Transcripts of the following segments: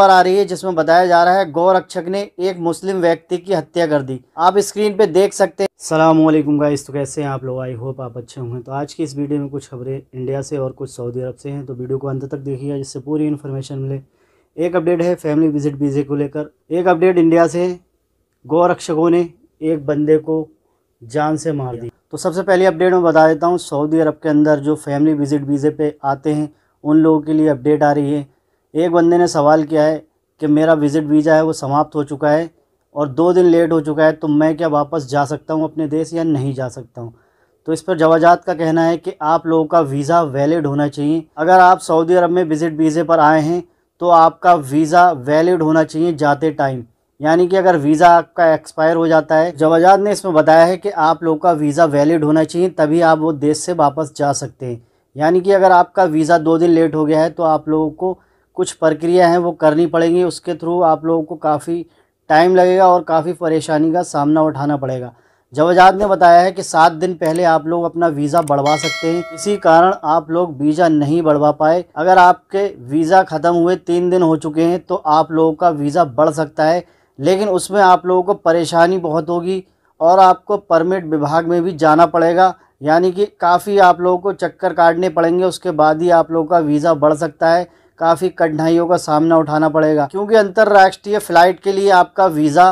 पर आ रही है जिसमें बताया जा रहा है गौरक्षक ने एक मुस्लिम व्यक्ति की हत्या कर दी आप स्क्रीन पे देख सकते हैं सलामकुम गाइस तो कैसे हैं आप लोग आई होप आप अच्छे होंगे तो आज की इस वीडियो में कुछ खबरें इंडिया से और कुछ सऊदी अरब से हैं तो वीडियो को अंत तक देखिएगा जिससे पूरी इन्फॉर्मेशन मिले एक अपडेट है फैमिली विजिट वीज़े को लेकर एक अपडेट इंडिया से गौरक्षकों ने एक बंदे को जान से मार दी तो सबसे पहले अपडेट में बता देता हूँ सऊदी अरब के अंदर जो फैमिली विजिट वीज़े पे आते हैं उन लोगों के लिए अपडेट आ रही है एक बंदे ने सवाल किया है कि मेरा विज़िट वीज़ा है वो समाप्त हो चुका है और दो दिन लेट हो चुका है तो मैं क्या वापस जा सकता हूँ अपने देश या नहीं जा सकता हूँ तो इस पर जवाजात का कहना है कि आप लोगों का वीज़ा वैलिड होना चाहिए अगर आप सऊदी अरब में विज़िट वीज़े पर आए हैं तो आपका वीज़ा वैलिड होना चाहिए जाते टाइम यानी कि अगर वीज़ा आपका एक्सपायर हो जाता है जवाजात ने इसमें बताया है कि आप लोगों का वीज़ा वैलिड होना चाहिए तभी आप वो देश से वापस जा सकते हैं यानी कि अगर आपका वीज़ा दो दिन लेट हो गया है तो आप लोगों को कुछ प्रक्रिया हैं वो करनी पड़ेंगी उसके थ्रू आप लोगों को काफ़ी टाइम लगेगा और काफ़ी परेशानी का सामना उठाना पड़ेगा जवाजात ने बताया है कि सात दिन पहले आप लोग अपना वीज़ा बढ़वा सकते हैं इसी कारण आप लोग वीज़ा नहीं बढ़वा पाए अगर आपके वीज़ा ख़त्म हुए तीन दिन हो चुके हैं तो आप लोगों का वीज़ा बढ़ सकता है लेकिन उसमें आप लोगों को परेशानी बहुत होगी और आपको परमिट विभाग में भी जाना पड़ेगा यानी कि काफ़ी आप लोगों को चक्कर काटने पड़ेंगे उसके बाद ही आप लोगों का वीज़ा बढ़ सकता है काफ़ी कठिनाइयों का सामना उठाना पड़ेगा क्योंकि अंतर्राष्ट्रीय फ़्लाइट के लिए आपका वीज़ा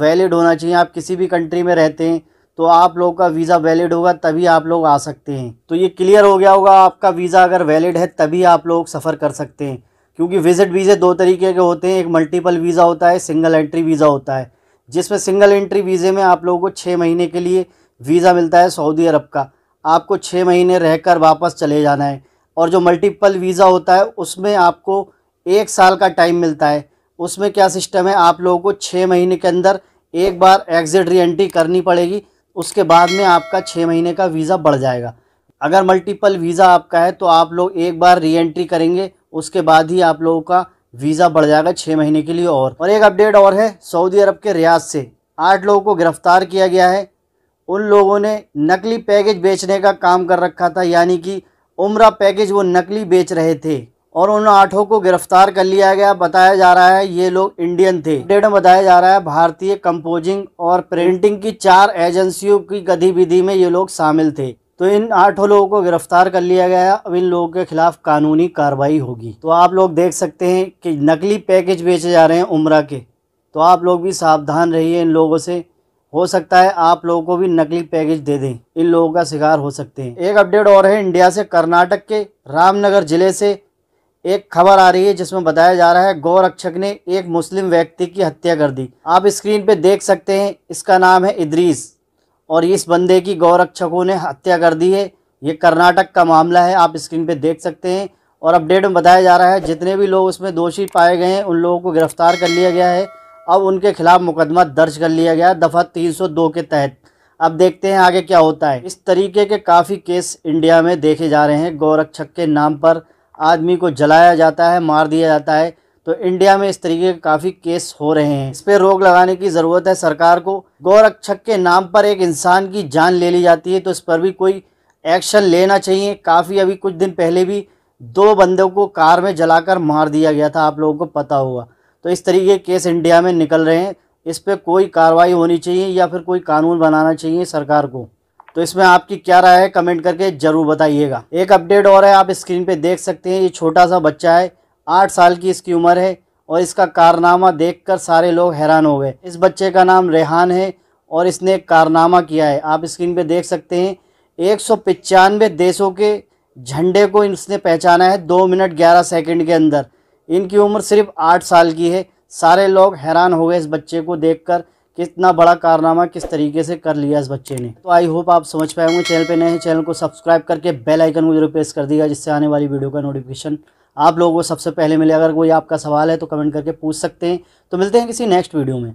वैलिड होना चाहिए आप किसी भी कंट्री में रहते हैं तो आप लोगों का वीज़ा वैलिड होगा तभी आप लोग आ सकते हैं तो ये क्लियर हो गया होगा आपका वीज़ा अगर वैलिड है तभी आप लोग सफ़र कर सकते हैं क्योंकि विज़िट वीज़े दो तरीके के होते हैं एक मल्टीपल वीज़ा होता है सिंगल एंट्री वीज़ा होता है जिसमें सिंगल एंट्री वीज़े में आप लोगों को छः महीने के लिए वीज़ा मिलता है सऊदी अरब का आपको छः महीने रहकर वापस चले जाना है और जो मल्टीपल वीज़ा होता है उसमें आपको एक साल का टाइम मिलता है उसमें क्या सिस्टम है आप लोगों को छः महीने के अंदर एक बार एग्ज़िट री एंट्री करनी पड़ेगी उसके बाद में आपका छः महीने का वीज़ा बढ़ जाएगा अगर मल्टीपल वीज़ा आपका है तो आप लोग एक बार री एंट्री करेंगे उसके बाद ही आप लोगों का वीज़ा बढ़ जाएगा छः महीने के लिए और और एक अपडेट और है सऊदी अरब के रियाज़ से आठ लोगों को गिरफ़्तार किया गया है उन लोगों ने नकली पैकेज बेचने का काम कर रखा था यानी कि उम्र पैकेज वो नकली बेच रहे थे और उन आठों को गिरफ्तार कर लिया गया बताया जा रहा है ये लोग इंडियन थे डेट में बताया जा रहा है भारतीय कंपोजिंग और प्रिंटिंग की चार एजेंसियों की गतिविधि में ये लोग शामिल थे तो इन आठों लोगों को गिरफ्तार कर लिया गया है अब इन लोगों के खिलाफ कानूनी कार्रवाई होगी तो आप लोग देख सकते हैं कि नकली पैकेज बेचे जा रहे हैं उम्र के तो आप लोग भी सावधान रहिए इन लोगों से हो सकता है आप लोगों को भी नकली पैकेज दे दें इन लोगों का शिकार हो सकते हैं एक अपडेट और है इंडिया से कर्नाटक के रामनगर जिले से एक खबर आ रही है जिसमें बताया जा रहा है गौरक्षक ने एक मुस्लिम व्यक्ति की हत्या कर दी आप स्क्रीन पे देख सकते हैं इसका नाम है इद्रीस और इस बंदे की गौरक्षकों ने हत्या कर दी है ये कर्नाटक का मामला है आप स्क्रीन पे देख सकते हैं और अपडेट में बताया जा रहा है जितने भी लोग उसमें दोषी पाए गए हैं उन लोगों को गिरफ्तार कर लिया गया है अब उनके खिलाफ मुकदमा दर्ज कर लिया गया दफ़ा 302 के तहत अब देखते हैं आगे क्या होता है इस तरीके के काफ़ी केस इंडिया में देखे जा रहे हैं गोरक्षक के नाम पर आदमी को जलाया जाता है मार दिया जाता है तो इंडिया में इस तरीके के काफ़ी केस हो रहे हैं इस पर रोक लगाने की ज़रूरत है सरकार को गोरक्षक के नाम पर एक इंसान की जान ले ली जाती है तो इस पर भी कोई एक्शन लेना चाहिए काफ़ी अभी कुछ दिन पहले भी दो बंदों को कार में जलाकर मार दिया गया था आप लोगों को पता होगा तो इस तरीके केस इंडिया में निकल रहे हैं इस पर कोई कार्रवाई होनी चाहिए या फिर कोई कानून बनाना चाहिए सरकार को तो इसमें आपकी क्या राय है कमेंट करके ज़रूर बताइएगा एक अपडेट और है आप स्क्रीन पे देख सकते हैं ये छोटा सा बच्चा है आठ साल की इसकी उम्र है और इसका कारनामा देखकर सारे लोग हैरान हो गए इस बच्चे का नाम रेहान है और इसने कारनामा किया है आप स्क्रीन पे देख सकते हैं एक देशों के झंडे को इसने पहचाना है दो मिनट ग्यारह सेकेंड के अंदर इनकी उम्र सिर्फ आठ साल की है सारे लोग हैरान हो गए इस बच्चे को देखकर कितना बड़ा कारनामा किस तरीके से कर लिया इस बच्चे ने तो आई होप आप समझ पाए होंगे चैनल पे नए हैं चैनल को सब्सक्राइब करके बेल आइकन को जरूर प्रेस कर दिया जिससे आने वाली वीडियो का नोटिफिकेशन आप लोगों को सबसे पहले मिले अगर कोई आपका सवाल है तो कमेंट करके पूछ सकते हैं तो मिलते हैं किसी नेक्स्ट वीडियो में